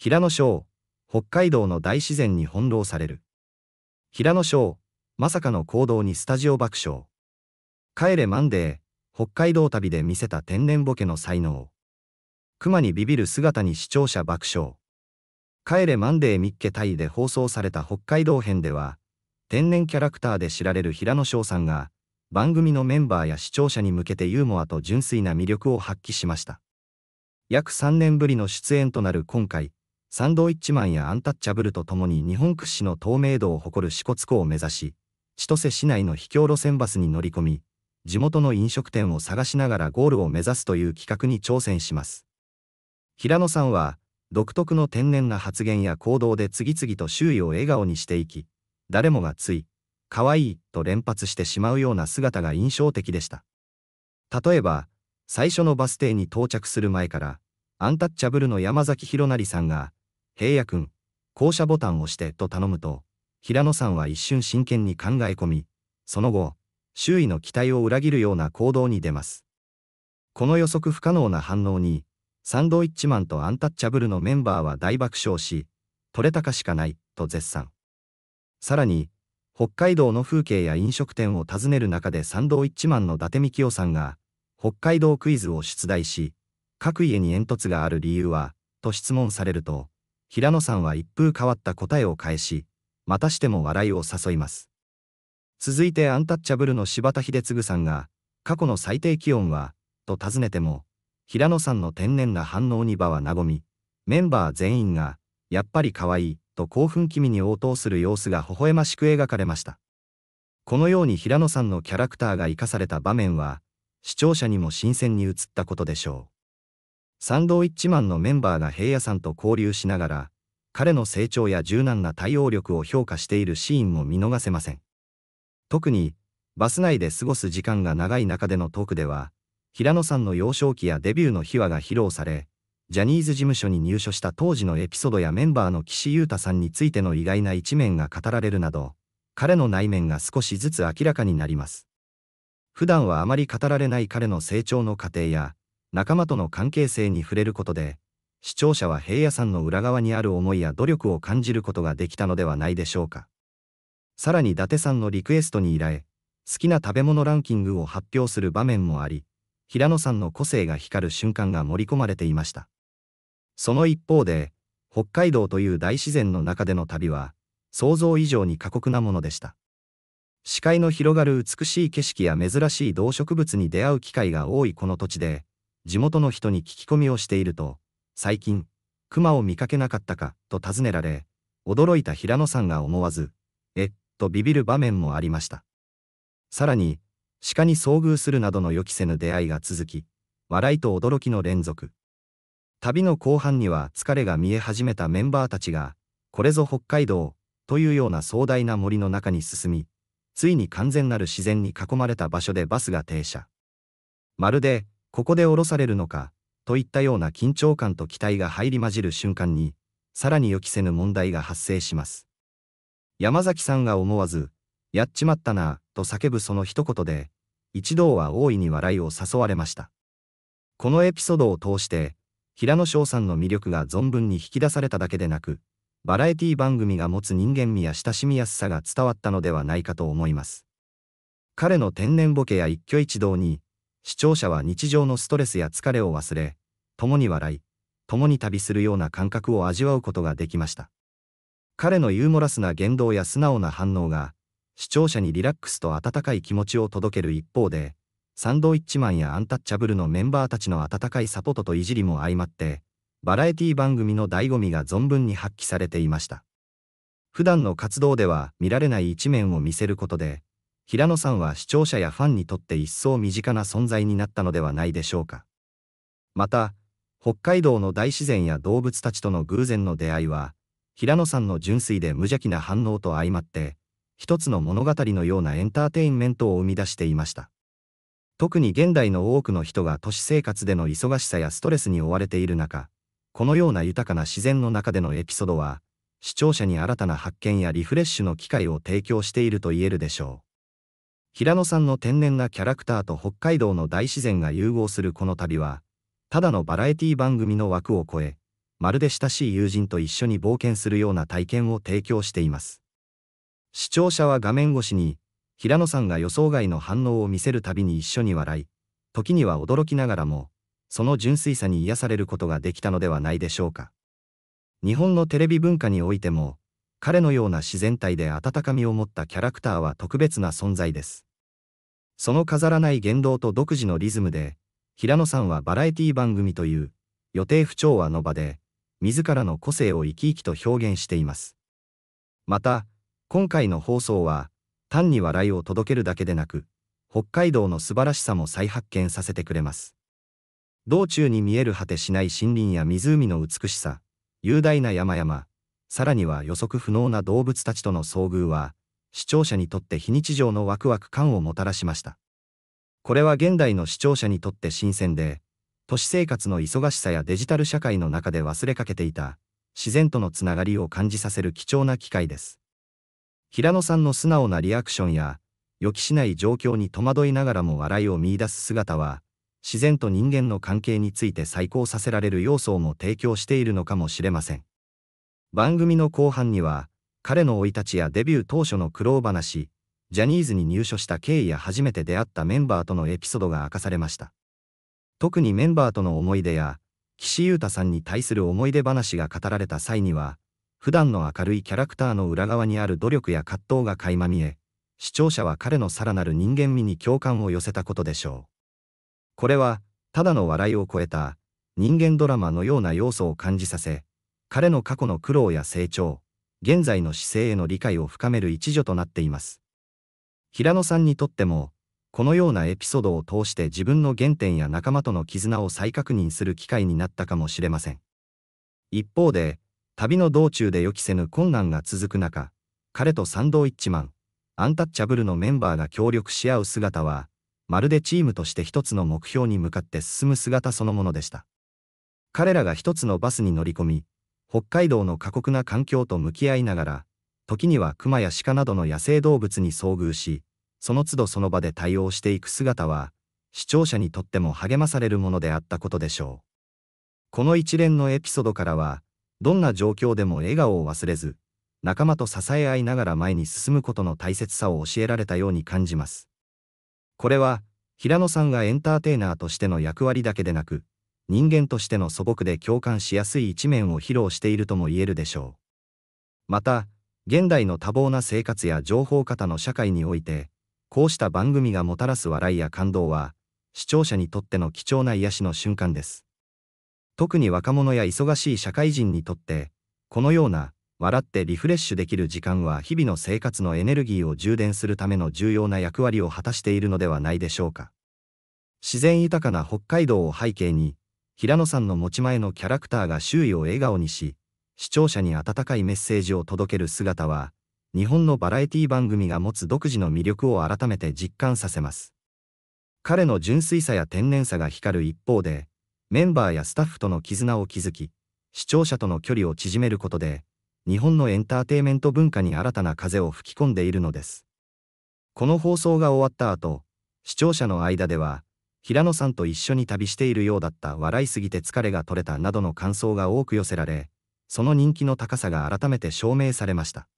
平野翔、北海道の大自然に翻弄される。平野翔、まさかの行動にスタジオ爆笑。帰れマンデー、北海道旅で見せた天然ボケの才能。熊にビビる姿に視聴者爆笑。帰れマンデーミッケタイで放送された北海道編では、天然キャラクターで知られる平野翔さんが、番組のメンバーや視聴者に向けてユーモアと純粋な魅力を発揮しました。約3年ぶりの出演となる今回、サンドウィッチマンやアンタッチャブルとともに日本屈指の透明度を誇る支笏湖を目指し、千歳市内の秘境路線バスに乗り込み、地元の飲食店を探しながらゴールを目指すという企画に挑戦します。平野さんは、独特の天然な発言や行動で次々と周囲を笑顔にしていき、誰もがつい、可愛いと連発してしまうような姿が印象的でした。例えば、最初のバス停に到着する前から、アンタッチャブルの山崎弘成さんが、平野ん、降車ボタンを押してと頼むと、平野さんは一瞬真剣に考え込み、その後、周囲の期待を裏切るような行動に出ます。この予測不可能な反応に、サンドウィッチマンとアンタッチャブルのメンバーは大爆笑し、取れたかしかない、と絶賛。さらに、北海道の風景や飲食店を訪ねる中でサンドウィッチマンの伊達幹おさんが、北海道クイズを出題し、各家に煙突がある理由は、と質問されると、平野さんは一風変わった答えを返し、またしても笑いを誘います。続いてアンタッチャブルの柴田秀次さんが、過去の最低気温は、と尋ねても、平野さんの天然な反応に場は和み、メンバー全員が、やっぱり可愛い、と興奮気味に応答する様子が微笑ましく描かれました。このように平野さんのキャラクターが生かされた場面は、視聴者にも新鮮に映ったことでしょう。サンドウィッチマンのメンバーが平野さんと交流しながら、彼の成長や柔軟な対応力を評価しているシーンも見逃せません。特に、バス内で過ごす時間が長い中でのトークでは、平野さんの幼少期やデビューの秘話が披露され、ジャニーズ事務所に入所した当時のエピソードやメンバーの岸優太さんについての意外な一面が語られるなど、彼の内面が少しずつ明らかになります。普段はあまり語られない彼の成長の過程や、仲間との関係性に触れることで、視聴者は平野さんの裏側にある思いや努力を感じることができたのではないでしょうか。さらに伊達さんのリクエストに依頼、好きな食べ物ランキングを発表する場面もあり、平野さんの個性が光る瞬間が盛り込まれていました。その一方で、北海道という大自然の中での旅は、想像以上に過酷なものでした。視界の広がる美しい景色や珍しい動植物に出会う機会が多いこの土地で、地元の人に聞き込みをしていると、最近、熊を見かけなかったかと尋ねられ、驚いた平野さんが思わず、えっとビビる場面もありました。さらに、鹿に遭遇するなどの予期せぬ出会いが続き、笑いと驚きの連続。旅の後半には疲れが見え始めたメンバーたちが、これぞ北海道というような壮大な森の中に進み、ついに完全なる自然に囲まれた場所でバスが停車。まるでここで降ろされるのか、といったような緊張感と期待が入り混じる瞬間に、さらに予期せぬ問題が発生します。山崎さんが思わず、やっちまったな、と叫ぶその一言で、一同は大いに笑いを誘われました。このエピソードを通して、平野翔さんの魅力が存分に引き出されただけでなく、バラエティ番組が持つ人間味や親しみやすさが伝わったのではないかと思います。彼の天然ボケや一挙一動に、視聴者は日常のストレスや疲れを忘れ、共に笑い、共に旅するような感覚を味わうことができました。彼のユーモラスな言動や素直な反応が、視聴者にリラックスと温かい気持ちを届ける一方で、サンドイッチマンやアンタッチャブルのメンバーたちの温かいサポートといじりも相まって、バラエティ番組の醍醐味が存分に発揮されていました。普段の活動では見られない一面を見せることで、平野さんは視聴者やファンにとって一層身近な存在になったのではないでしょうか。また、北海道の大自然や動物たちとの偶然の出会いは、平野さんの純粋で無邪気な反応と相まって、一つの物語のようなエンターテインメントを生み出していました。特に現代の多くの人が都市生活での忙しさやストレスに追われている中、このような豊かな自然の中でのエピソードは、視聴者に新たな発見やリフレッシュの機会を提供していると言えるでしょう。平野さんの天然なキャラクターと北海道の大自然が融合するこの旅は、ただのバラエティ番組の枠を超え、まるで親しい友人と一緒に冒険するような体験を提供しています。視聴者は画面越しに、平野さんが予想外の反応を見せるたびに一緒に笑い、時には驚きながらも、その純粋さに癒されることができたのではないでしょうか。日本のテレビ文化においても、彼のような自然体で温かみを持ったキャラクターは特別な存在です。その飾らない言動と独自のリズムで、平野さんはバラエティ番組という、予定不調和の場で、自らの個性を生き生きと表現しています。また、今回の放送は、単に笑いを届けるだけでなく、北海道の素晴らしさも再発見させてくれます。道中に見える果てしない森林や湖の美しさ、雄大な山々、さらには予測不能な動物たちとの遭遇は、視聴者にとって非日常のワクワク感をもたらしました。これは現代の視聴者にとって新鮮で、都市生活の忙しさやデジタル社会の中で忘れかけていた、自然とのつながりを感じさせる貴重な機会です。平野さんの素直なリアクションや、予期しない状況に戸惑いながらも笑いを見いだす姿は、自然と人間の関係について再考させられる要素をも提供しているのかもしれません。番組の後半には、彼の生い立ちやデビュー当初の苦労話、ジャニーズに入所した経緯や初めて出会ったメンバーとのエピソードが明かされました。特にメンバーとの思い出や、岸優太さんに対する思い出話が語られた際には、普段の明るいキャラクターの裏側にある努力や葛藤が垣間見え、視聴者は彼のさらなる人間味に共感を寄せたことでしょう。これは、ただの笑いを超えた、人間ドラマのような要素を感じさせ、彼の過去の苦労や成長、現在の姿勢への理解を深める一助となっています。平野さんにとっても、このようなエピソードを通して自分の原点や仲間との絆を再確認する機会になったかもしれません。一方で、旅の道中で予期せぬ困難が続く中、彼とサンドウィッチマン、アンタッチャブルのメンバーが協力し合う姿は、まるでチームとして一つの目標に向かって進む姿そのものでした。彼らが一つのバスに乗り込み、北海道の過酷な環境と向き合いながら、時には熊や鹿などの野生動物に遭遇し、その都度その場で対応していく姿は、視聴者にとっても励まされるものであったことでしょう。この一連のエピソードからは、どんな状況でも笑顔を忘れず、仲間と支え合いながら前に進むことの大切さを教えられたように感じます。これは、平野さんがエンターテイナーとしての役割だけでなく、人間としての素朴で共感しやすい一面を披露しているとも言えるでしょう。また、現代の多忙な生活や情報型の社会において、こうした番組がもたらす笑いや感動は、視聴者にとっての貴重な癒しの瞬間です。特に若者や忙しい社会人にとって、このような、笑ってリフレッシュできる時間は日々の生活のエネルギーを充電するための重要な役割を果たしているのではないでしょうか。自然豊かな北海道を背景に、平野さんの持ち前のキャラクターが周囲を笑顔にし、視聴者に温かいメッセージを届ける姿は、日本のバラエティ番組が持つ独自の魅力を改めて実感させます。彼の純粋さや天然さが光る一方で、メンバーやスタッフとの絆を築き、視聴者との距離を縮めることで、日本のエンターテイメント文化に新たな風を吹き込んでいるのです。この放送が終わった後、視聴者の間では、平野さんと一緒に旅しているようだった笑いすぎて疲れが取れたなどの感想が多く寄せられ、その人気の高さが改めて証明されました。